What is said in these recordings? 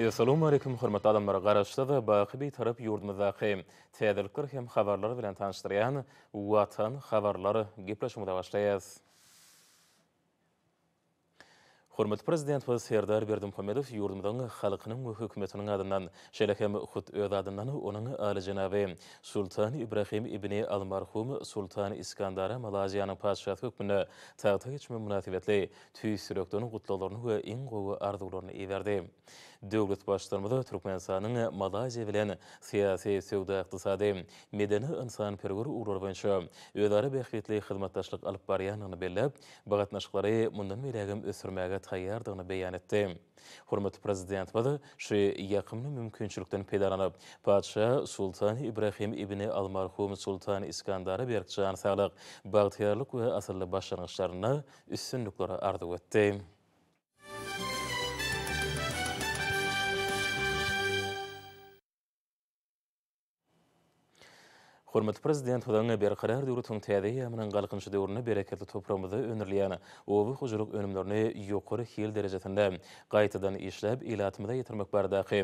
Assalamu alaykum hormatly adamlar garaşdyda baýaky bir taraf yurdumda wagy täzedil hem habarlary bilen tanıştyrýan watan habarlary gepleşmäde başlaýar. Hormat prezident we serdar Berdim Hamedow yurdumdan halkynyň we hökümetiniň adynan şelekem hut öz adynan onuň ali janawy Sultan Ibrahim ibni Almarhum Sultan Iskandara Malaziýanyň paçyşatyny kuny täzedil kirem münasibetli tüýsürekdäniň gutlaglaryny we iň gowy arzuwlaryny ýerdi. Dövlət başlanmada Türkmenistanın Malaziya bilen siyasi, sövdə, iqtisadi, medeni insan pergür uğrar boyunca ödara bəxvitli xidmətdaşlıq алып bariyanını belləb, bağatnaşıqları mundan belagim ösürməgə tayyardığını beyan etdi. Hurmat Prezident bada şu yakımlı mümkünçülükdən pedalanıb, Paşa Sultan İbrahim ibni Almarhum Sultan Hormat prezident hudaňa bir karar durutun täze ýamynyň galkynçy döwrüne berekeli toprağymyzy önürleýän owy hujuruk önümlerini ýokary hil derejesinde gaýtadan işläp ilatmada ýetirmek bardaky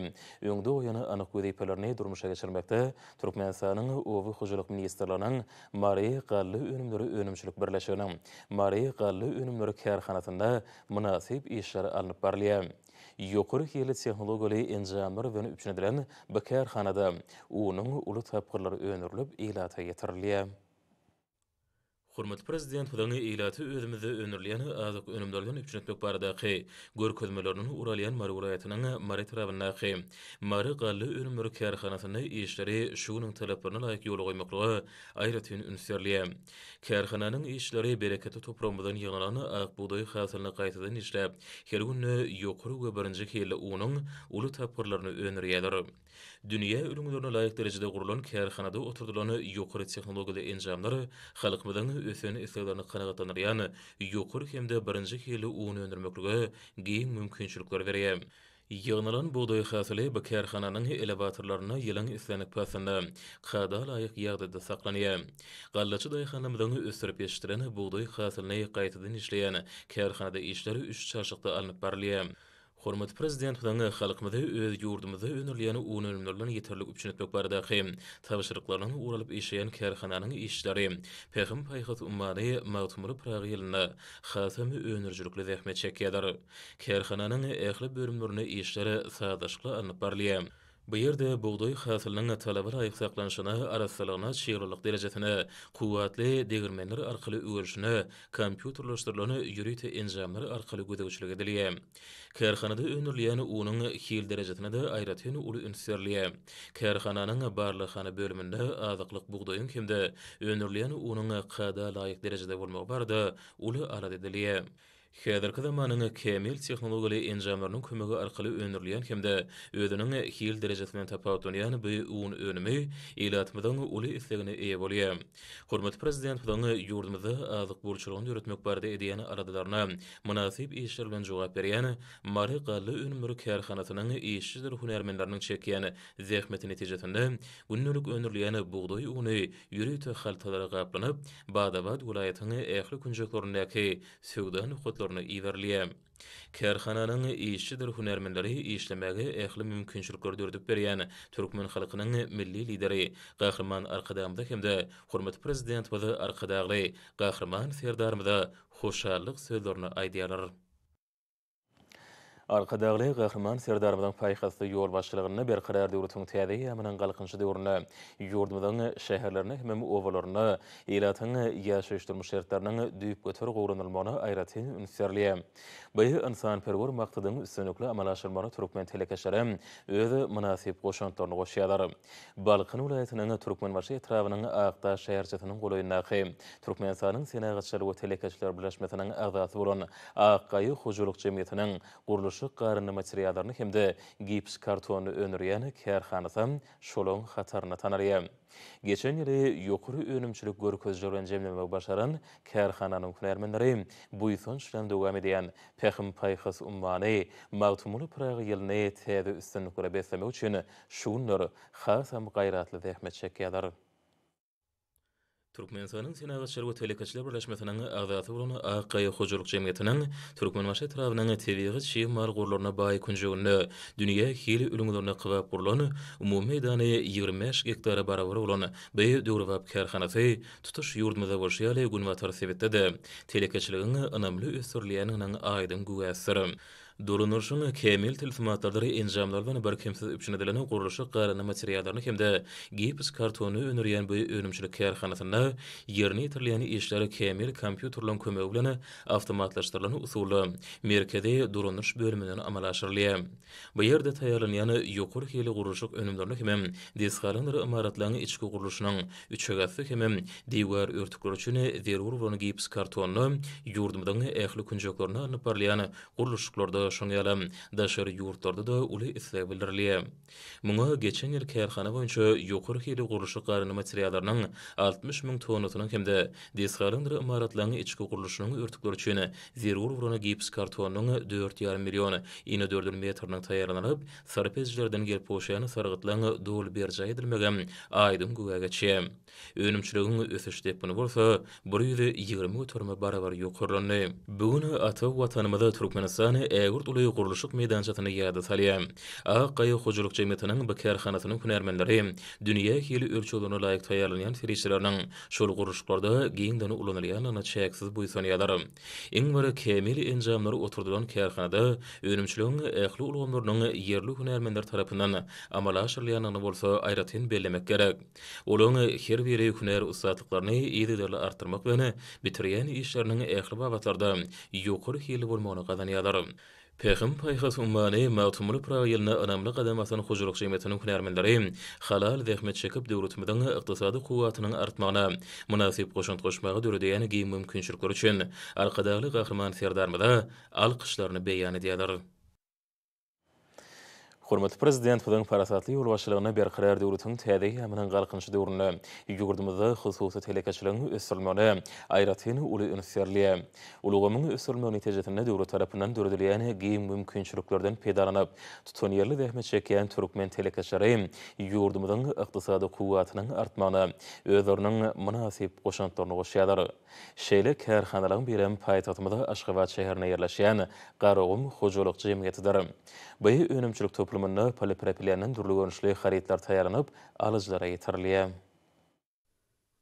öňde oýany anyk wezipelerini durmuşa geçirmekde Türkmenistanyň owy hujuruk ministrlarynyň Mary Gally önümleri önümçilik birleşiginiň Mary Gally önümleri karhanasynda munasip işler alınıp barlýar. yokur hili tehnologiali incamir vini üçün edilen bekar xanada uunun ulu tapqırlar önürlüb ilata yetirliyə. Hürmetli prezident hudany eýlaty özümizde önürlýän azyk önümdörlen barada baradaky gör közmelerini uralýan marulaýatynyň maretrawynaky mary gallı önümür kärhanasyny işleri şunun talaplaryna laýyk ýol goýmaklygy aýratyn ünserliýe kärhananyň işleri berekete toprağymyzdan ýygnalany ak buğday hasylyny gaýtadan işläp her gün ýokury we birinji kelle onuň uly taýparlaryny önürýärler Dünya ürünlerine layık derecede kurulan kerhanada oturduğunu yukarı teknolojide encamları, halk medeni ösenin istiyalarını kanagatlanır yani, yukarı hem de birinci kiyeli uğunu öndürmeklüge giyin mümkünçülükler veriyem. Yığınılan buğday hasili bu kerhananın elevatorlarına yılan islenik pasında qada layık yağda da saklanıya. Qallacı dayxanımdan östürüp yeştirin buğday hasilini qaytadın işleyen kerhanada işleri üç çarşıqda alınıp barlayam. Hormat prezident hudaňa halkymyzy öz ýurdumyzy önürleýän ünürlerden ýeterlik üçin etmek barada hem taýyrlyklaryň uralyp işleýän kärhananyň işçileri, pehim paýhat ummany magtumly praýylyny hasamy önürjülikli zähmet çekýär. Kärhananyň ähli bölümlerini işleri sadaşykly anyp barlaýar. Bu yerde buğday hasylynyň talabyr aýyk saklanyşyna, arassalygyna, şeýrlik derejesine, kuwatly degirmenler arkaly öwrüşüne, kompýuterleşdirilýäni ýürüýte enjamlar arkaly gödäwçilige edilýä. Kärhanada önürlýäni onuň hil derejesine de aýratyny uly ünserliye. Kärhananyň barlyk hany bölüminde azyklyk buğdayyň kimde önürlýäni onuň qada laýyk derejede bolmagy bardy, uly arada edilýä. Hedir kadamanyň kemil technologiýaly enjamlarynyň kömegi arkaly önürlýän hemde özüniň hil derejesinden tapawtyn ýany bu uň önümi ýylatmadan uly islegini eýe bolýar. Hormat prezident bilen ýurdumyzy azyk bolçulygyň ýürütmek barada ideýany aradylaryna munasip işler bilen jogap berýän Mary Gally önümür kärhanatynyň işçiler hunermenleriniň çekýän zähmeti netijesinde günnürlük önürlýän buğday uny ýürütme welaýatynyň ähli sorunu iyiverliye. Kerxananın işidir hunermenleri işlemegi ehli mümkünçülük gördürdüp bir Türkmen xalqının milli lideri Qahriman Arqadağımda kim de Hürmet Prezident vada Arqadağlı Qahriman Serdarımda Arkadağlı Gəhriman Serdarvadan payxasda yol başçılığına bir qərar dəyürtün təyədi, amınan qalqınçı dəyürünə yurdumudan şəhərlərini, həməm ovalarını, ilatın yaşı işdürmüş şərtlərinin dəyib qətər qorunulmanı ayrati ünsərliyə. Bəyi ənsan pərbor maqtıdın üstünlüklə amalaşırmanı Türkmen tələkəşərəm, öz münasib qoşantlarını qoşiyadar. Balqın ulayətinin Türkmen başı etrafının aqda şəhərcətinin qoloyun naxi. Türkmen sanın senə və tələkəçilər birləşmətinin aqdası bulun, aqqayı qoşuq qarını materiallarını hemde gips kartonu önüriyen kər şolun xatarına tanırıya. Geçen ýyly yokuru önümçülük gör közcörlən cəmləmələ başaran kər xananın hünərmənləri bu yıton şirən doğam ediyen pəxın payxız ummanı mağtumulu pırağı yılnı tədə üstünlükləri bəsləmə üçün şunlar xasam qayratlı dəxmət çekýärler. Türkmen sanyň senaga şerwet we lekeçler birleşmesiniň agzasy bolan aqa hujurluk jemgyýetiniň türkmen maşy tarapynyň telewizion şeýle margurlaryna baý künjüni, dünýä hili ulumlaryna gyzap gurlany, umumy meýdany 25 gektara barawary bolan beý döwrüp kärhanasy tutuş ýurdumyza bolşy ýaly gün we tarsebetde de telewizionyň anamly ösürliýäniň durunurşun kemil tilfimatlardary enjamlar bilen bir kimsiz üçin edilen guruluşy garany materiallaryny hemde gips kartonu önüren bu önümçülük kerhanasyna yerini ýetirilýän işleri kemil kompýuterlaryň kömegi bilen awtomatlaşdyrylan usuly merkezde durunurş bölümünden amala Bu ýerde taýýarlanýan ýokary hili guruluşyk önümlerini hemem desgalanyr imaratlaryň içki guruluşynyň üçegasy hemem diýwar örtükler üçin zerur bolan gips kartonu ýurdumdan ähli künjeklerini parlaýan guruluşyklarda şun ýalam daşary ýurtlarda da uly isle bildirilýär. Muňa geçen ýyl kärhana boýunça ýokur hili gurulyşy garany materiallarynyň 60 000 tonasyny hemde desgarynyň imaratlaryň içki gurulyşynyň örtükleri üçin zerur wurany gips kartonyň 4,5 million ýa-ni 4 metrini taýýarlanyp, sarpezjilerden gelip boşaýany sargytlaryň dowul bir ýer aýdym güwäge çem. Önümçüligini ösüş diýip buni bolsa, ýyly 20 tonama barabar ýokurlanýar. Bugun ata Türkmenistan ýa-ni Aýgurt uly guruluşyk meýdançasyna ýa-da salýan. Aqaýy hojuluk jemgyýetiniň bu kärhanasynyň hünärmenleri dünýä hili ölçülerine laýyk taýýarlanýan serişleriniň şol guruluşlarda giňdeni ulanylýanyna çäksiz bu ýsanyýarlar. Iň bir kemil enjamlary oturdylan kärhanada öňümçülüň ähli ulanlarynyň yerli hünärmenler tarapyndan amala aşyrylýanyny bolsa aýratyn bellemek gerek. Olyň her biri hünär ustatlyklaryny ýetirli artyrmak bilen bitirýän işleriniň ähli bagatlarda ýokur hili bolmagyny gazanýarlar. Pehim paýhas ummany maýtumly praýylyna önemli gadam atan hujuruk şeýmetiniň hünärmenleri halal zähmet çekip döwletmeden iqtisady kuwwatynyň artmagyna munasip goşunt goşmagy döredi ýa-ni giň mümkinçilikler üçin arkadaglyk gahrman serdarmyda alqyşlaryny beýan edýärler. Hormatly prezident, bizin parasatly ýurtbaşlygyna berkirer döwletiň täze hemden galkynçy döwrüne ýurdumyzda hususy telekaçlaryň ösürmeni aýratyny uly ünserli. Ulugamyň ösürmeni netijesinde döwlet tarapyndan dördülýän giýim mümkinçiliklerden peýdalanyp tutan ýerli dehme çekýän türkmen telekaçlary ýurdumyzyň ykdysady kuwwatynyň artmagyna özüniň munasip goşantlaryny goşýarlar. Şeýle kärhanalaryň birem paýtagymyzda Aşgabat şäherine ýerleşýän Garagum hojulukçy jemgyýetidir. Bu ýönümçilik toplumunda polipropilenin durlu gönüşlü xaritlar tayarınıp alıcılara yitirliye.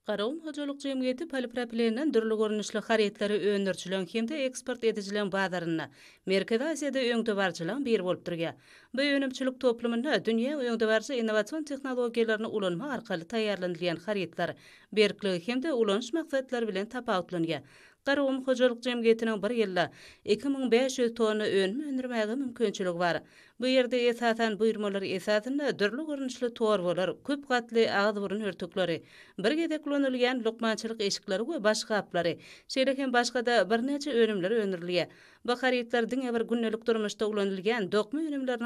Garaum hojalyk jemgyýeti polipropilenden durlug görnüşli haretleri öýnürçilen hemde eksport edijilen bazaryny Merkezi Aziýada öňdewarçylan bir bolup durýar. Bu öýnümçilik toplumyny dünýä öýnüdewarçy innowasion technologiýalaryny ulanma arkaly taýýarlanylan haretler berkli hemde ulanyş maksatlary bilen tapawutlanýar. Garaum hojalyk jemgyýetiniň bir ýylda 2500 tonna öňme öndürmäge mümkinçilik bar. Bu yerde esasen buyurmalar esasında dörlü görünüşlü torvalar, köp gatly ağız burun hörtükleri, bir gede kullanılan lokmançılık eşikleri we başga aplary, şeýlekem başga da bir näçe önümler önürliye. Bu haritlar diňe bir günnelik durmuşda ulanylan dokma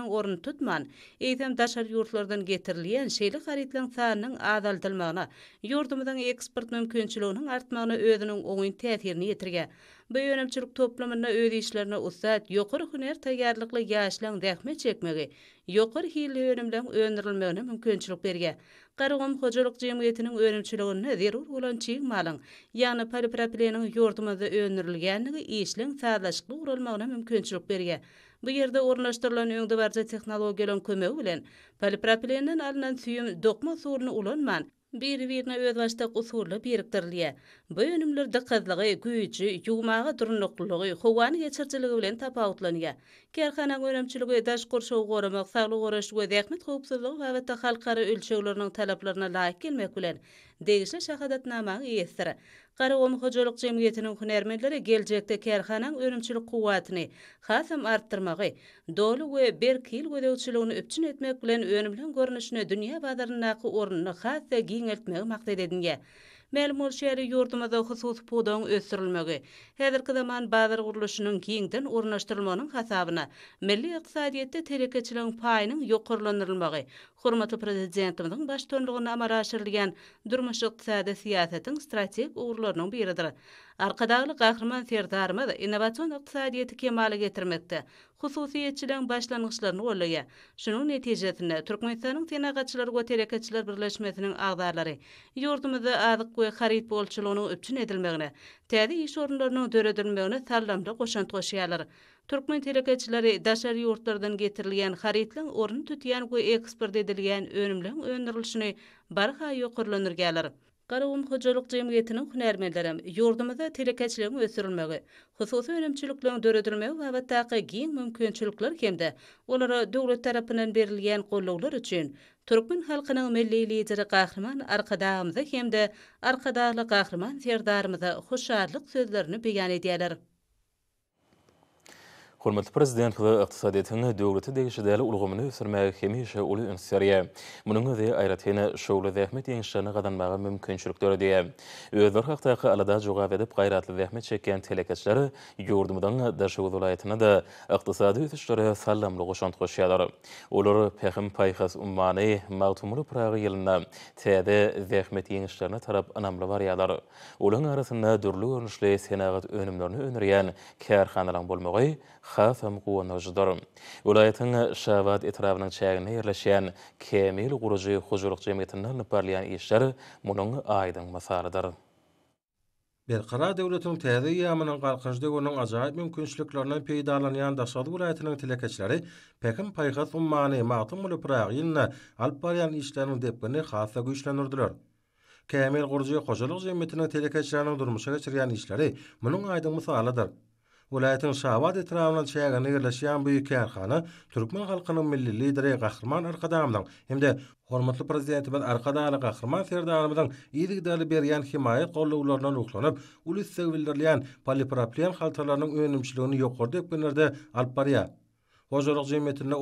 orun tutman, eýtem daşar ýurtlardan getirilýän şeýle haritlaryň sanynyň azaltylmagyna, ýurdumyzyň eksport mümkinçiliginiň artmagyna özüniň oňyň täsirini ýetirge. Bu böýönümçilik toplamyna öz işlerini usat, ýokary hüner tägärlikli ýaşlan dähme çekmegi, ýokary hili önümden öndürilmegine mümkinçilik berge. Garagom hojalyk jemgyýetiniň önümçiligini zerur bolan çiň malyň, ýany polipropilenin ýurdumyzda öndürilgenligi işleň sazlaşykly urulmagyna mümkinçilik berge. Bu yerde ornaştırılan öňde barça technologiýalaryň kömegi bilen polipropilenden suyum süýüm dokma suwuny ulanman, Bir birna öwrlaşdyk usuly beriktirilýä. Bu önümler diqqatlygy, güýçi, ýumagy durnuklygy, howany geçirjiligi bilen tapawutlanýar. Kärhana önümçiligi daş gorşaw goramak, saglyk goraş we dehmet howpsuzlygy we hatda halkara ölçewleriniň talaplaryna laýyk gelmek bilen degişli şahadatnamany ýetdirýär. Qara Qomxojoluq jemgiyetiniň hünärmenleri geljekde kärhananyň örümçilik quwwatyny hasam artdyrmagy, dolu we berkil gödäwçiligini üpçin etmek bilen önümlen görnüşini dünýä bazarynda ýa-da hasa giňeltmegi ýa-da Mälim ol şäheri ýurdumyzda hususy podaň ösürilmegi, Häzirki zaman bazar gurluşynyň kiňden ornaşdyrylmagynyň hasabyna milli ykdysadyýetde telekeçiliň paýynyň ýokurlandyrylmagy, hormatly prezidentimiziň baş töwrüğüne amara aşyrylýan durmuş ykdysady syýasatyň strategik ugrularynyň biridir. Arkadağlı Kahraman Serdarımız inovasyon iktisadiyeti kemali getirmekte. hususiyetçilən başlanışlarını oluya. Şunun neticətində Türkmenistanın tenaqatçılar qo terekatçılar birləşmətinin ağdarları, yordumuzu azıq qoya harit bolçılonu öpçün edilməqinə, tədi iş orunlarının dörədürməqinə tərlamda qoşan toşiyalar. Turkmen telekatçilari daşar yurtlardan getirilgen xaritlin orin tütiyan gu ekspert edilgen önümlün önürlüşünü barxa yokurlunur Garawum hojalyk jemgyýetiniň hünärmenleri ýurdumyzda telekeçiligiň ösürilmegi, hususy önemçilikleriň döredilmegi we wagtaky giň mümkinçilikler hemde olara döwlet tarapynyň berilýän gollaglar üçin türkmen halkynyň milli lideri gahrman arkadaşymyza hemde arkadaşlyk gahrman serdarymyza hoşarlyk sözlerini beýan edýärler. Häkim Prezidenti iqtisadiýetyny döwletde geçdäýilýän ulgymyny höwes bermäge hemişe ölüň önseriýe. Munun üçin äýratyn şuly zähmetjeňişçilere gadanmäge mümkinçilik döredýär. Özleri hakda ýa-da jogap edip gäýratly wehmet çekýän telekeçileri ýurdumdan da daş welaýatyna da iqtisadi ýeňişleriň halyna goşant goşýarlar. Ulury pehim payhys ummany martymuly proýa ýylyna täze zähmetjeňişçileri tarap anamlywary ýadarlar. Olaryň arasinda dürlü öndürmä şleýle senagat önümlerini öndüriýän kärhanalaryň bolmagy Xafam Quwana Jidor. Ulayetan Shabat Itravnan Chagini Yerlashiyan Kemil Guruji Khujuluk Jemitinna Nipariyan Iyishar Munung Aydan Masaradar. Bir qara devletin tehdi yamanın qalqıncdi gönlün acayip mümkünçlüklerine peydalan da tilekeçleri pekin paykat mani matum ulu prak yinna alpariyan işlerinin depkini khatla güçlenurdular. Kemil Gurcu'yı kocalıq zimmetinin tehlikeçlerinin durmuşa Vilayatın Şahvat etrafına çeyğan yerleşen bu kärhana Türkmen halkının milli lideri Qahraman Arqadamdan hem de hormatly prezidentimiz Arqadamy Qahraman Ferdanymdan iýigdäli berýän himaya gollaryndan uklanyp ulus sewilderliýän polyproplen halklaryň öňünçiligini ýokur diýip günlerde alyp barýar. Bozorog jemetine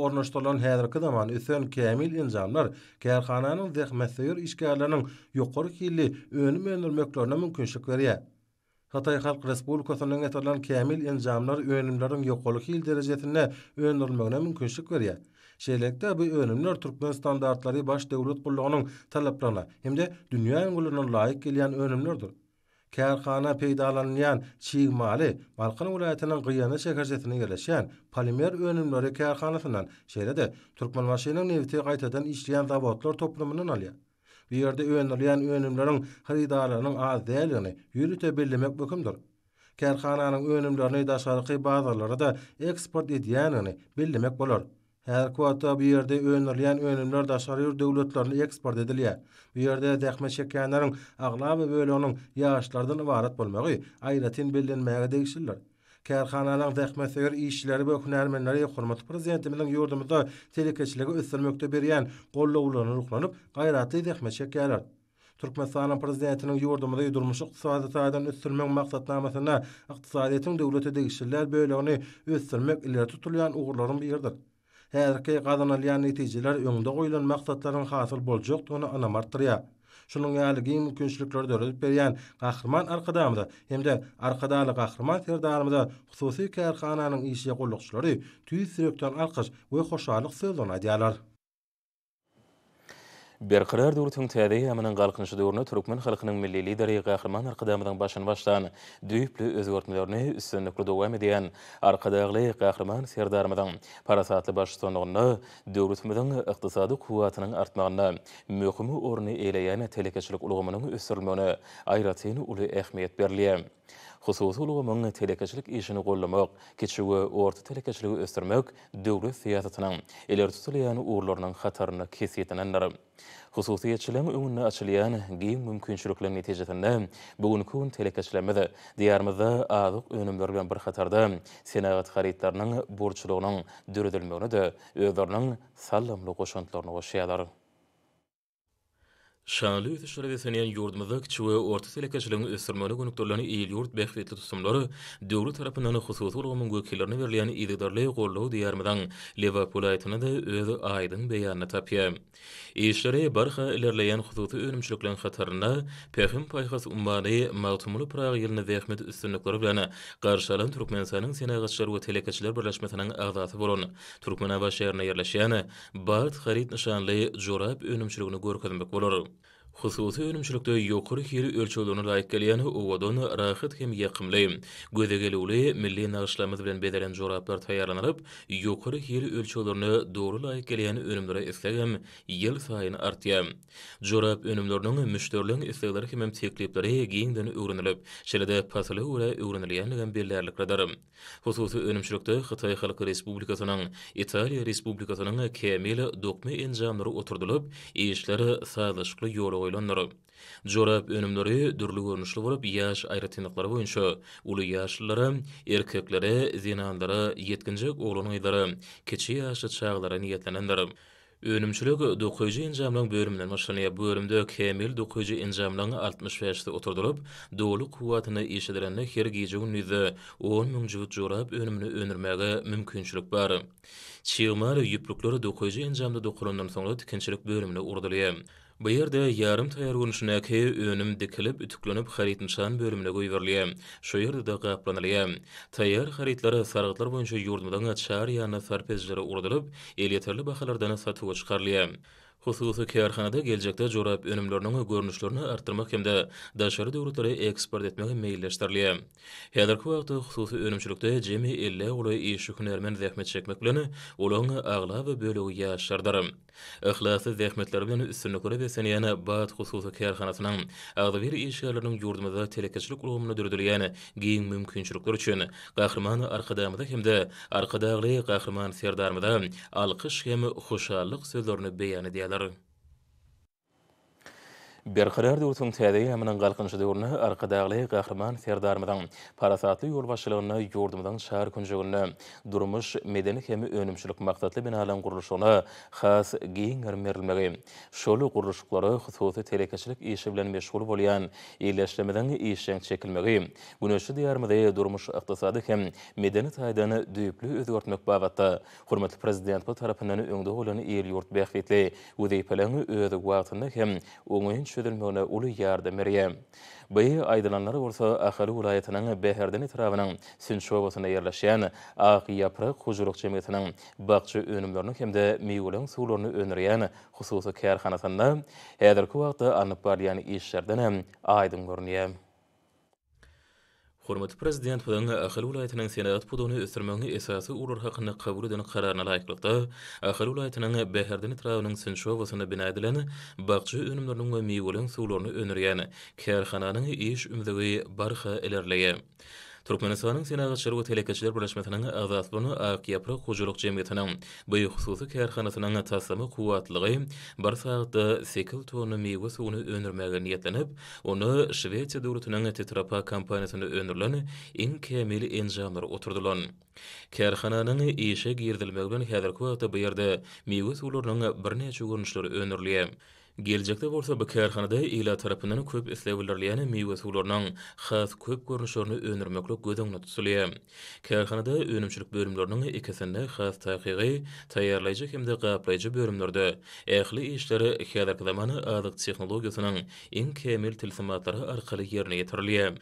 häzirki zaman üçin kämil inzamlar kärhananyň zehmetli ýer işgärläriniň ýokur kiýli öňüm öňürmeklerine mümkinçilik berýär. Hatay Halk Respublikasının etirilen kemil encamlar önümlerin yokoluk il derecesine önürlmeğine mümkünçlük veriyor. Şeylekte bu önümler Türkmen standartları baş devlet kulluğunun taleplarına hem de dünya engulluna layık gelen önümlerdir. Kerkhana peydalanlayan çiğ mali, Balkan ulayetinin gıyana şekerzetine gelişen polimer önümleri kerkhanasından şeyde de Türkmen maşinin nevti gayt eden işleyen zavodlar toplumunun alıyor. bir yerde öwünler, ýani öwünümleriň az däldigini ýürüte bilmek mümkindir. Kärhananyň öwünümlerini daşary bazarlara da eksport edýänini bilmek bolar. Her kuatta bir yerde öwünler, ýani öwünümler daşary eksport edilýär. Bir yerde dähme şekerleriň aglaby bölüginiň ýaşlardan varat bolmagy aýratyn bilinmäge degişdirilýär. Kerhanalarda dikme söýer işleri we hunar menleri hormat Prezidentimizň ýardamynda telekeçilere ösürmekdiberýän goldawlaryň ruhlanyp, gayraty dikmeçekeler. Türkmenistan Prezidentiniň ýardamynda ýurmuşyk, sowa daýan ösürmek maksatnamasynda, ykdysadyýetimiziň döwlet derejesindäki işleri bölüni ösürmek bilen tutulýan ugurlaryň biridir. Her erkek we gaýna alynan netijeler öňde goýlan maksatlaryň hasyl boljakdygyny anyk görkezýär. Şunun ýaly giň mümkinçilikleri döredip berýän gahrman arkadamda, hemde arkadaly gahrman serdarymda hususy kärhananyň işi ýa gollukçylary tüýsürepden alqyş we hoşallyk söýlenýär. Berkırar durutun tədi hemenin qalqınışı durunu Türkmen xalqının milli lideri qahırman arqadamadan başın başlan düyüplü öz ortmalarını üstünlüklü doğam ediyen arqadaglı qahırman serdarmadan parasatlı başsonuğunu durutmadan iqtisadi kuvatının artmağına mühümü orini eyleyen telekeçilik uluğumunun üstürülmünü ayratin ulu ehmiyyət berliyem. Xusus uluwa mong telekachilik iishin gullamog, kichuwa uart telekachilik uistarmog, dugru siyasatanan, ilir tutuliyan uurlornan khatarna kisiyetanan nara. Xusus iya chilam uunna achiliyan giim bugun kuun telekachila mada, diyaar mada aaduk uunum berbyan bar khatarda, sinagat khariittar nang Şanlı ýetişleri we senin ýurdumyzda kiçi we orta selekçiliň ösürmeli gönükdörlerini eýil ýurt bäxwetli tutumlary döwlet tarapyndan hususy urgamyň gökelerini berilýän ýetirli gollaw diýermeden Liverpool aýtyny da öz aýdyň beýanyna tapýa. Eýişleri barha ilerleýän hususy önümçülikleriň hatarına pehim paýhas ummany maglumly praýa ýylyny wehmet üstünlikleri bilen garşalan Türkmenistanyň senagatçylar we telekçiler birleşmesiniň agzaty bolan Türkmenabaş şäherine ýerleşýän Bart Harit nişanly jorap önümçiligini görkezmek bolar. Hususi ölümçülükde yokur hiri ölçülüğünü layık geliyen uvadonu rahat hem yakımlı. Göze gelulü milli nağışlamız bilen bedelen coğraplar tayarlanırıp, yokur hiri dogry doğru layık geliyen ölümlere istegem yıl sayın artya. Coğrap ölümlerinin müşterilin istegleri kimem teklifleri giyinden ürünülüp, şelide pasalı ure ürünülüyen ligen birlerlikradar. Hususi ölümçülükte Hıtay Halkı Respublikasının, İtalya Respublikasının kemili dokme encamları oturdulup, işleri saýlaşykly ýol oylandyr. Jorap önümleri dürlü görünüşli bolup ýaş aýratynlyklary boýunça uly ýaşlylar, erkekler, zinalar, ýetkinjek oglanyň ýdary, kiçi ýaşly çaglar niýetlenendir. Önümçülük dokuyucu incamlang bölümden başlanıya bu bölümde kemil dokuyucu incamlang 60 vayaşta oturdurup, doğulu kuvvetini işedirenle her gece 10 min cüvüt corab önümünü önürmege mümkünçülük var. Çiğmar yüplükleri dokuyucu incamlang dokuyucu incamlang dokuyucu incamlang Bu yerde yarım tayar gönüşüne ki önüm dikilip ütüklönüp xaritin çan bölümüne goyverliye. Şu yerde de qaplanaliye. Tayar xaritlara sargıtlar boyunca yurdumdan açar yana sarpezcilere uğradılıp, el yeterli baxalardan satıva çıkarliye. Hususy kiyarxanada geljekde jorap önümlörnüň görnüşlerini artyrmak hemde daşary döwletlere eksport etmäge meýilleşdirilýär. Häzirki wagtda hususy önümçülikde jemi elle uly ýeşiknärmen zähmet çekmek bilen ulany agla we bölegi ýaşardyr. Ihlasy zähmetler bilen üstünlik görýärsen ýa-ni baýat hususy kiyarxanasynyň agda bir işgärlerini ýurdumda telekeçilik ulgamyna döredilýän giň mümkinçilikler üçin gahrymanyň arkadamyda hemde de arkadagly gahryman serdarmyda alqış hem hoşallyk sözlerini beýan edýär. Александр Berkhalar dursun täze ýamanyň galkynşy döwrüne arkadaglyk gahrman serdarmydan parasatly ýol başlygyny ýurdumdan şäher künjegini durmuş medeni hem önümçülük maksatly binalaryň guruluşyna xas giň ermerilmegi. Şol guruluşlary hususy telekeçilik işi bilen meşgul bolýan ýerleşmeden işleň çekilmegi. Günüşi durmuş ykdysady hem medeni taýdany düýüpli özgertmek babatda hormatly prezident bu tarapyndan öňde bolan il ýurt bäkletli ýa-da ýerleşmeden ýa çözülmeğine ulu yardı Meryem. Bayi aydınanları olsa Akhali ulayetinin Beherden itirafının Sinçovasına yerleşen Ağı Yapra Kuzuluk Cemiyetinin bakçı önümlerini hem de Miyulun suğlarını önüreyen xususu kerhanasında Hedirki vaqtı anıp barliyan işlerden hem aydın görünüyem. Hormat prezident Hudaňa Ahal ulaýatynyň senat pudugyny ösürmegi esasy urur hakyny kabul eden kararyna laýyklykda Ahal ulaýatynyň Beherdin traýonyň synşowasyna bina edilen bagçy önümlerini we miýewleň suwlaryny önürýän kärhananyň iş ümidi barha elerleýär. Turkmenistanyň senagat şerwe telekeçiler birleşmesiniň azat bunu aýapra hujuruk jemgyýetine bu ýygsuzy kärhanasynyň täsirli kuwatlygy bir sagatda 8 tonna meýwe suwuny öndürmäge niýetlenip, onu Şweýçe döwletiniň Tetra Pak kompaniýasyna öndürlenip, iň kämil enjamlar oturdylan. Kärhananyň işe girdilmegi bilen häzirki wagtda bu ýerde meýwe suwlarynyň birnäçe görnüşleri öndürilýär. Gelecekte bolsa bu kärhanada ila tarapından köp isleýärlerle ýa-ni meýwe has köp görnüşlerini önürmekle gödüňle tutulýar. Kärhanada önümçülik bölümleriniň ikisinde has taýyhy, taýýarlajy hem de bölümlerde ähli işleri ikilerde maňa adyk tehnologiýasynyň iň kämil tilsimatlary arkaly ýerine ýetirilýär.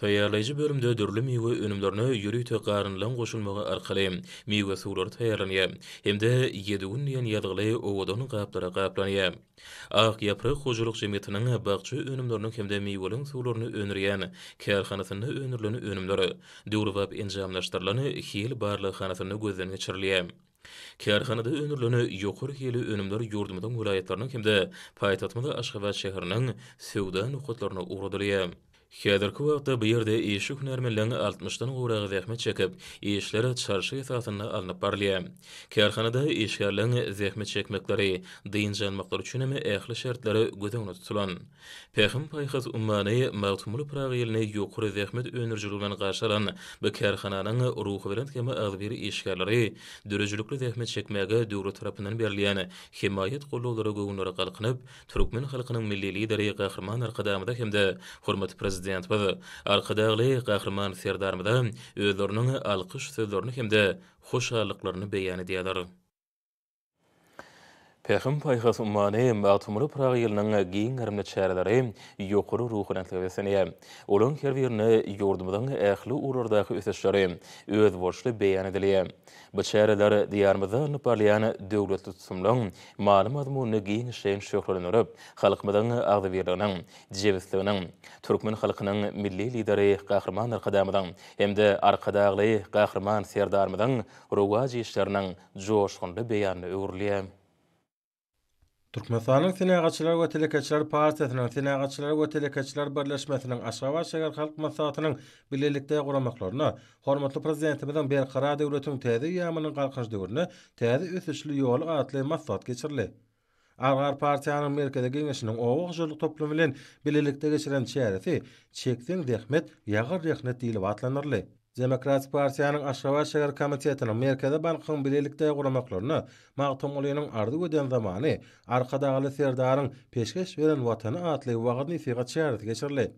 Taýýarlaýjy bölümde dörlü miýwe önümlerine ýürüýi töqarynlan goşulmagy arkaly miýwe suwlary taýýarlanýar. Hemde ýedigün ýan ýalgyly owadan gaplara gaplanýar. Ak ýapryk hojuluk jemgyýetiniň bagçy önümlerini hemde miýweliň suwlaryny önürýän kärhanasyny önürlüni önümleri dörwap enjamlaşdyrylany hil barly hanasyny gözden geçirilýär. Kerhanada önürlünü yokur hili önümdör yurdumudan ulayetlarının kimde payitatmada Aşkabat şehrinin sevda nukotlarına uğradılıyem. Hedirki wagtda bu ýerde eýişik hünermenleriň 60-dan gowrag zähmet çekip, eýişleri çarşy esasynda alınıp barlýar. Kärhanada eýişgärleriň zähmet çekmekleri, dyýan janmaklar üçin hem ähli şertleri gözüňde tutulan. Pehim paýhyz ummany maglumly pragyelne ýokury zähmet önürjüligini garşaran bu kärhananyň ruhy berend hem agbir eýişgärleri dörejlikli çekmäge döwlet tarapyndan himayat türkmen halkynyň milli lideri prezident bu arkadaşlı kahraman serdarmadan özlerinin alkış sözlerini hem de hoşallıklarını beyan ediyorlar. Pehim paýhas ummany batumly Praga ýylynyň giň garmly çäreleri ýokary ruhy näsle besenýä. Olan her birini ýurdumdan ähli urardaky öteşleri öz borçly beýan edilýä. Bu çäreler diýarmyzda Nepalyany döwlet tutsumlyň maglum admuny giň şeýin şöhretlenip, halkmydan agdyrlygyny, dijewistligini, türkmen halkynyň milli lideri gahrman arkadaşmydan, hemde arkadaşly gahrman serdarmydan rowaj işleriniň joşgunly beýanyny öwürlýä. Türkmenistan Sinagatçylar we Telekatçylar Partiýasynyň Sinagatçylar we Telekatçylar Birleşmesiniň Aşgabat şeýer halk maslahatynyň bilelikde guramaklaryna hormatly prezidentimiziň berkara döwletiniň täze ýa-myny galkaş döwrüne täze ösüşli ýoly gatly maslahat geçirildi. Agar Partiýanyň merkezde gelmesiniň owuç ýoly toplum bilen bilelikde geçiren şäherisi çekdiň dehmet ýagyr rehnet diýilip Demokratik Partiýanyň Aşgabat şäher komitetiniň merkezde bankyň birlikde guramaklaryny Magtum Ulyýanyň ardy gödän zamany arkadaky serdaryň peşkeş beren watany atly wagtyny fiýat şäherde geçirildi.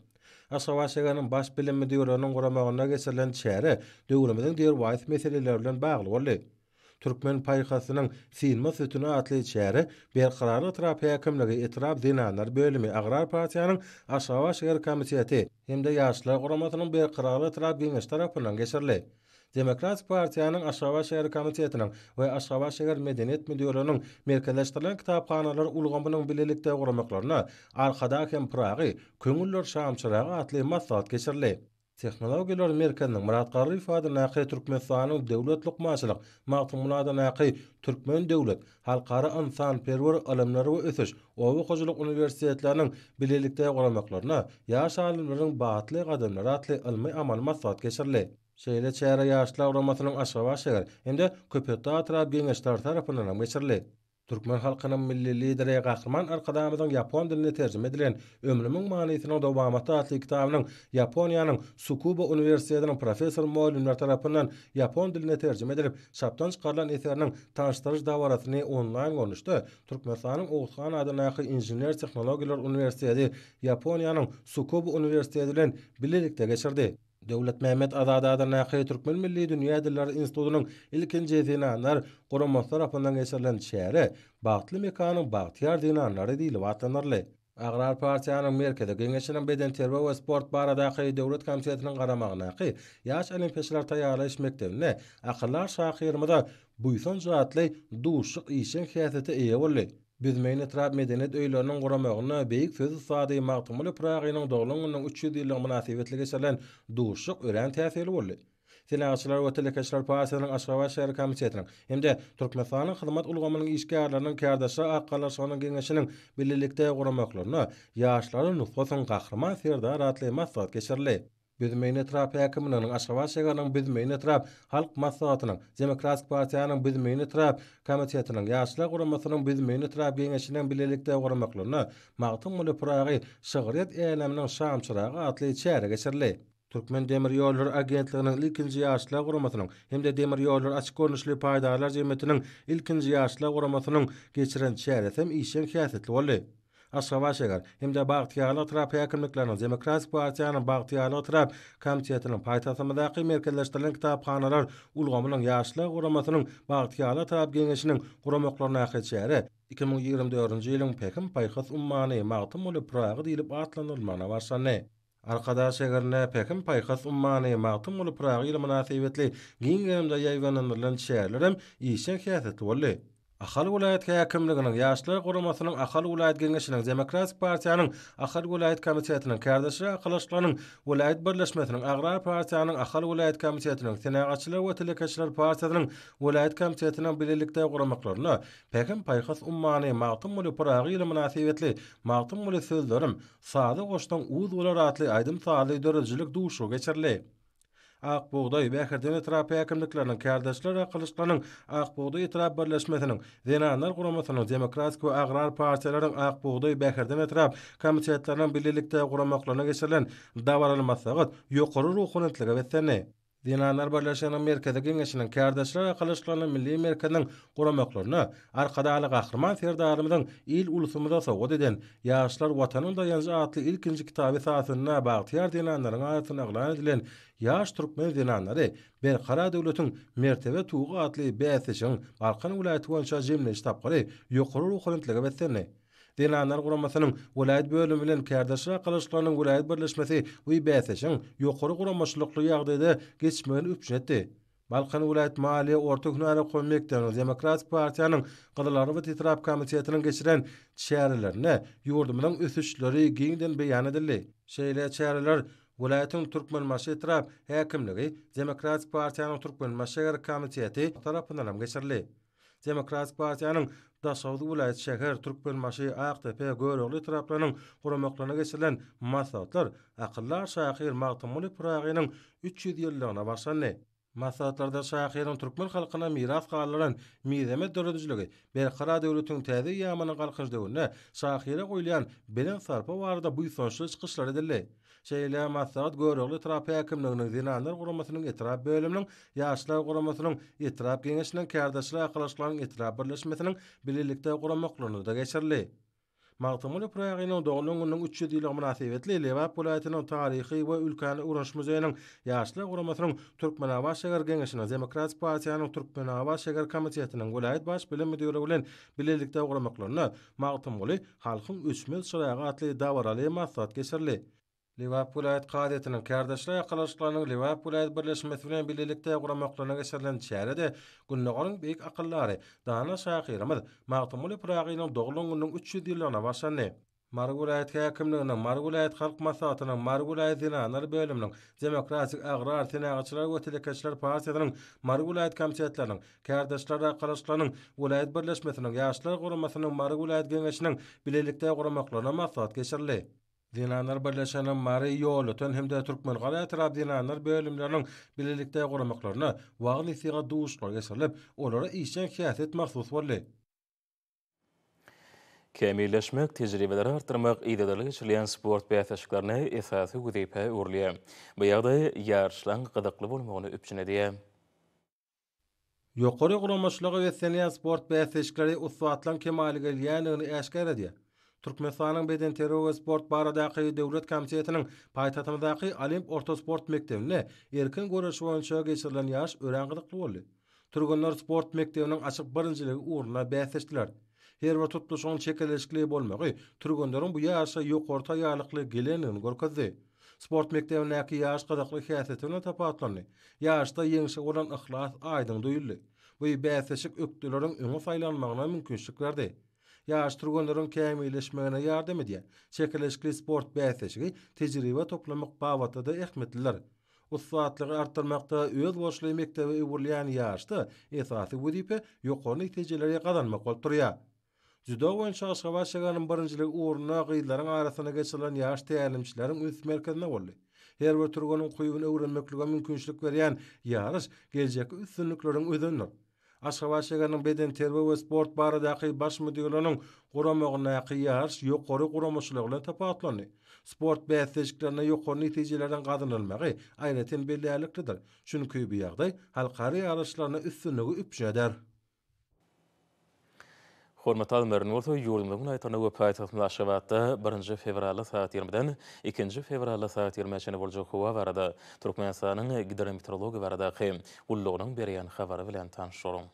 Aşgabat şäheriniň baş bilim müdiriniň guramagyna geçirilen şäheri döwletimiň diýer waýs bagly Türkmen paýkasynyň Sinma sötüne atly şäheri we qararly trapiýa etrap etiraf dinanlar bölümi agrar partiýanyň aşawa şäher komiteti hemde ýaşlar guramatynyň bir qararly trap giňiş tarapyndan geçirildi. Demokrat Partiýanyň Aşgabat şäher komitetiniň we Aşgabat şäher medeniýet müdirliginiň merkezleşdirilen kitapxanalar ulgamynyň bilelikde guramaklaryna arkada hem Pragy, Köňüller şäherçilere atly maslahat geçirildi. Технологияlary Merkening Murad Qaralyf adyna Türkmen Saany we Döwlet Iqmaslyk Ma'lumaty adyna Iqy Türkmen Döwlet Halkary Insan Perwer Almlary we Ösüş we Hoqugulyk Uniwersitetlarynyň bilelikde ornamaklary, ýaş alymlaryň baýatlyk adyna ratly almy amaly masafat geçirildi. Şeherde şeher ýaşlar ornamatlyk asaba we şeger. Endi köp tarapyndan geçirli. Türkmen halkyna milli lideri Gahrman arkadamyndan Yapon diline terjime edilen Ömrümiň manysynyň dowamaty atly kitabynyň Ýaponiýanyň Sukuba uniwersitetinden professor Mao Lun tarapyndan Yapon diline terjime edilip çapdan çykarlanan eseriň taýdanlaşdyryş daýwaratyny onlaýn guruşdy. Türkmen salam Oguzhan ady naýkı inžener tehnologiýalar Ýaponiýanyň Sukuba uniwersitetinden bilelikde geçirdi. Devlet Mehmet Azadada Nakhi Türkmen Milli Dünya Dilleri İnstitutunun ilkinci dinanlar kurumun tarafından geçirilen şehri Bağıtlı Mekanın Bağıtiyar dinanları değil vatanırlı. Agrar Partiyanın merkezi Gengeşinin Beden Terbe ve Sport Baradaki Devlet Komisiyatının Karamağınaki Yaş Olimpiyatlar Tayarlayış Mektebine Akıllar Şahı Yirmada Buysun Cahatlı Duşuk İşin Hiyatiti Eyevulli. Bizmeýin etrap medeniýet öýlerini guramagyna beýik söz ifade maqtumly Pragynyň doglanynyň 300 ýyllyk münasibetlige geçilen duşuk ören täsiri boldy. Senatçylar we telekeşler partiýasynyň aşgabat şäher komitetiniň hem-de Türkmenistanyň hyzmat ulgamynyň işgärlerini kärdeşi aqqalar şonyň geňeşiniň bilelikde guramaklaryny ýaşlary nutgasyň gahryman serde ratly zat geçirli. Bizmeýin etrapy häkiminiň aşgabaşyganyň bizmeýin etrap halk maslahatynyň demokratik partiýanyň bizmeýin etrap komitetiniň ýaşlar guramasynyň bizmeýin etrap geňeşinden bilelikde guramaklaryna magtym bolu proýagy şygryt eýlemiň şamçyrağa atly çäre geçirli. Türkmen demir ýollary agentliginiň ilkinji ýaşlar guramasynyň hem de demir ýollary açyk görnüşli paýdalar jemetiniň ilkinji ýaşlar guramasynyň geçiren çäretem işe aşgaba şeger. Hemde bagtyarly tarap ýakymlyklaryny demokratik partiýanyň bagtyarly tarap komitetiniň paýtasymyda ýaky merkezleşdirilen kitapxanalar ulgamynyň ýaşly guramasynyň bagtyarly tarap geňeşiniň guramaklaryna ýaýyşary. 2024-nji ýylyň pekin paýhas ummany magtym uly praýagy diýilip atlanylmagyna başlany. Arkada şegirne pekim paykas ummanı mağtum ulu prağıyla münasibetli gingerimde yaygananırlan şeylerim iyişen kiyaset olli. Ahal vilayet häkimliginiň ýaşlar guramasynyň Ahal vilayet geňeşiniň Demokratik partiýanyň Ahal vilayet komitetiniň kardeşi Ahalaşlanyň vilayet birleşmesiniň Agrar partiýanyň Ahal vilayet komitetiniň Tenagaçlar we Tilekeçler Partiýasynyň vilayet komitetiniň bilelikde guramaklaryny Pekin Paýhas ummany maqtum bolup Praga ýyly münasibetli maqtum bolup sözlerim Sadyk Oşdan uzulara atly aýdym saýly dörüljilik duşu geçirli. Aq buğday bəkər dən etrafə əkimliklərinin kərdəşlər əqqılışlarının Aq buğday etraf bərləşmətinin dənanlar qoramatının demokrasik və əqrar parçələrin Aq buğday bəkər dən etraf komitiyyətlərinin birliklərinin qoramaqlarına gəşirlən davaralı matlaqat yoxarı ruhunətləqə Dinanlar Birleşen Amerika'da genişinin kardeşler yakalışlarının Milli Amerika'nın kuramaklarını arkada alı kahraman serdarımızın il ulusumuza soğut eden Yağışlar Vatanın Dayancı adlı ilkinci kitabı sahasına bağıtıyar dinanların ayetini ağlayan edilen Yağış Türkmen dinanları Bir Kara Devletin Mertebe Tuğu adlı beyesişin Balkan Ulayeti Vanşa Cemre iştapkarı yukarı ruhunitlige beslenir. Dilanlar guramasynyň welaýet bölümi bilen kardeşlik galaşdyrylan welaýet birleşmesi we beýseşin ýokary guramaşlykly ýagdaýda geçmeli üpjetdi. Balkan welaýet maali orta hünäri kommekden Demokratik Partiýanyň gadalary we Tetrap komitetiniň geçiren şäherlerini ýurdum ösüşleri giňden beýan edildi. Şeýle şäherler Wulaýatyň türkmen häkimligi Demokratik Partiýanyň türkmen maşyny gara komitetiniň geçirildi. Demokratik Partiýanyň da Saudi vilayet şeker Türk bölmaşı Aqtepe Göroğlu taraplarının qoramaqlarına geçirilen masatlar aqıllar şahir Maqtumuli Pragi'nin 300 yıllığına başlanı. Masatlarda şahirin Türkmen halkına miras qalaran devletin tədi yamanın qalqınç devrine şahire qoylayan belen sarpa varada bu sonuçlu çıxışlar şeýle maslahat görüşli terapi häkimliginiň dinanlar guramasynyň etrap bölüminiň ýaşlar guramasynyň etrap geňeşiniň kärdeşler ýaklaşlaryň etrap birleşmesiniň bilelikde guramaklaryny da geçirli. Magtymly proýektiň dogunyň günüň 300 ýylyk münasibetli Lewap bulaýatynyň taryhy we ülkäni uraş muzeýiniň ýaşlar guramasynyň Türkmenawa şäher geňeşiniň Demokrat partiýanyň Türkmenawa şäher komitetiniň golaýat baş bilen müdiri bilen bilelikde guramaklaryny Magtymly halkyň üçmel şeýle atly dawaraly geçirli. Liverpool ayet qadiyatının kardeşler yakalaşıklarının Liverpool ayet birleşmesi bilen birlikte yuramaklarına geçerlen çeyrede günlüğünün büyük akılları dağına şayak yeramadı. Mağtumuli Pırağı'nın doğulun günün 300 yıllarına başlandı. Margul ayet hakimliğinin, Margul halk masatının, Margul ayet demokrasik agrar, sinayatçılar ve telekeçiler partiyatının, Margulayat ayet kamçiyatlarının, kardeşler ve kalışlarının, ulayet birleşmesinin, yaşlar kurumasının, Margul ayet genişinin, bilelikte masat geçirli. Dinanlar Birleşenin Mari Yolotun hem de Türkmen Gala Etirab Dinanlar bölümlerinin birlikte korumaklarına vağın isiğe duuşlar geçirilip, onlara işçen kiyatet mahsus varlı. Kemilleşmek, tecrübeleri artırmak, iddialı geçirilen sport beyefeşiklerine esasi güdeyipe uğurluya. Bu yağda yarışlan gıdıklı bulmağını öpçüne diye. Yokori kuramaşlığı ve seniyen sport beyefeşikleri usuatlan kemali gelyenliğini eşkere diya. Türkmenistanyň beden terror we sport baradaky döwlet komitetiniň paýtagtymyzdaky Olimp orta sport mektebinde erkin goraş boýunça geçirilen ýaş öwrenýärlik boldy. Turgunlar sport mektebiniň açyk birinjiligi uruna bäsleşdiler. Her bir tutuşyň çekeleşkili bolmagy, türgenlerin bu yaşa yok orta yarlıklı gelenin Sport mektebindeki yaş kadaqlı hiyasetini tapatlanı. Ýaşda yenşi olan ıhlas aydın duyulli. Bu yi bəsəşik öňe faýlanmagyna saylanmağına yaş turgunların kemileşmegine yardım edýär. Çekileşkli sport beýleşigi tejribe toplamak bawata da ähmetliler. Ussatlygy artdyrmakda öz boşly mektebi ýurlyan ýaşdy. Esasy bu diýip ýokary netijelere gadanmak bolturýar. Judo oýunçy Aşgaba şeýlerin birinjilik ugruna gyýlaryň arasyna geçilen ýaş täýlimçileriň üst merkezine boldy. Her bir turgunyň quyýuny öwrenmekligi mümkinçilik berýän ýaryş geljek üstünlikleriň özünidir. Asabaşa beden terbiýet we sport barada hakyky baş mümudyrlaryň guramagyna qiyas ýokary guramçylyklar bilen tapawutlanýar. Sport beýleşikleriňde ýokary netijelerden gazanmak, äheň bilen birleýärlikdir. Şunu küýbüýäde halkara ýaryşlaryň üstünligi üpjäder. Hormatly Mörin Ulu ýurdumda bu aýtana we paýtagyň aşgabatda 1-nji fevralda saat 20-den 2-nji fevralda saat 20-çäne boljak howa barada Türkmenistanyň gidrometeorologi barada hem ullugynyň berýän habary bilen tanyşdyrylýar.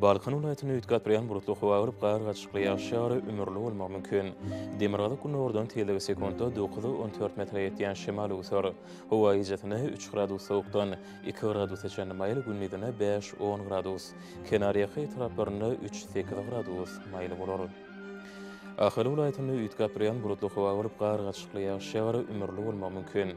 Balkan ulaýatyny ýetgat berýän bulutly howa gyryp gaýar gaçykly ýaşaýary ömürli bolmak mümkin. Demirgazy günü ordan telegi sekundda 9.14 metre ýetýän şimal ugsar. Howa ýetjetine 3 gradus sowukdan 2 gradus çenli maýly günlidine 5-10 gradus. Kenariýa ýetrap berne 3-8 gradus maýly bolar. Ahir ulaýatyny ýetgäpirýän bulutly howa gurup gar gaçykly ýagyş ümürli bolmagy mümkin.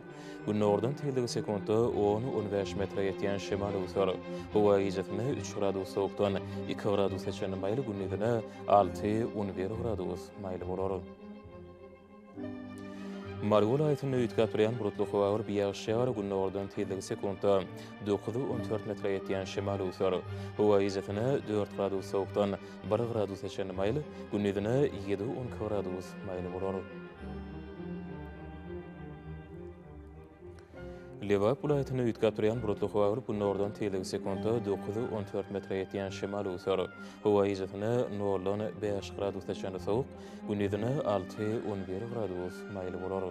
Bu nordan tildigi sekundda 10-15 metre ýetýän şemal usar. Bu wagizetme 3 gradus sowukdan 2 gradus geçen maýly günlerine 6-11 gradus maýly bolar. Marwul aýtyn öýtgä berýän brutluk howar bir ýagyş şäwer günnä ordan tezlik sekunda 9.14 metre ýetýän şemal usary. Howa ýetine 4 gradus sowukdan 1 gradus şeýle maýly, günnä 7.10 gradus maýly bolar. Levak bulayetini ütka turyan burutlu huvavir bu nordan tiyelik sekunda 9-14 metre yetiyen şimal usar. Huva izatini nordan 5 gradus tashan soğuk, gündizini 6-11 gradus mayli bolar.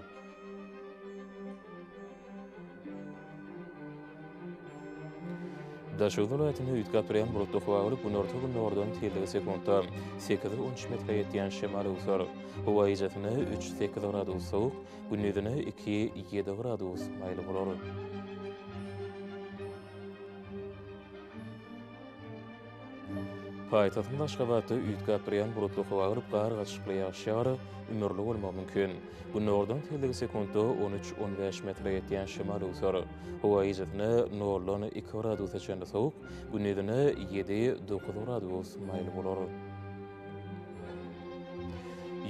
Daşygyň welaýatyny üýtge aprel Muratdowa olup günorta günlerden tellige sekundda 8-13 metre ýetýän şemal öwsür. Howa ýejatyny 3-8 gradus soğuk, gündüzüne 2-7 gradus maýly bolar. Paýtagtyň Aşgabatda üýtgä birýän bulutly howa gyryp gar gaçyşly ýagşy ýagry ümürli bolmagy mümkin. Bu nordan tezligi sekundy 13-15 metre ýetýän şimal ýuzary. Howa ýetdi nordan 2 gradus çenli sowuk, bu nedeni 7-9 gradus maýyl bolar.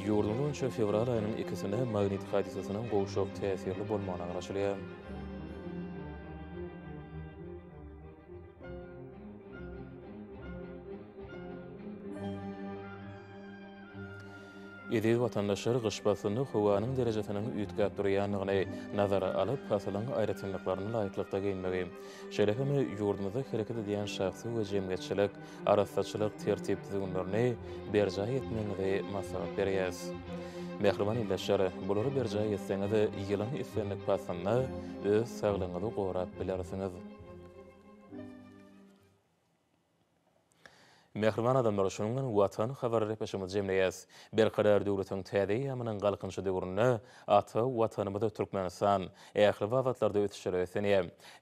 Yurdunun fevral ayının 2-sinde magnit hadisasının qoşuq täsirli bolmağına Ediz vatandaşlar gışbasını huvanın derecesinin ütgat duruyanlığına nazara alıp hasılın ayrıtınlıklarını layıklıkta giyinmeli. Şelefimi yurdumuzda hareket ediyen şahsı ve cemgeçilik, arasaçılık tertip zunlarını berca etmenizi masraf veriyiz. Mehriban illaşar, bulur berca etseniz yılın istenlik pasını öz sağlığınızı qorap bilersiniz. Mehriban adamlar şunun gün vatan xabar edip şumuz jemleyes. Bir qarar döwletin täze amanın galqın şu döwrünü atı vatanımızda türkmen san ähli wawatlarda ötüşür öseni.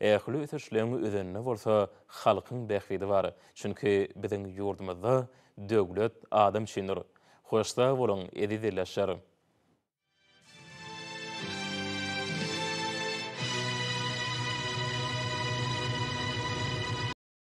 Ähli ötüşlemi özünni bolsa xalqın bäxidi bar. Çünki bizin yurdumuzda döwlet adam şinur. Hoşda bolun edi dilleşärim.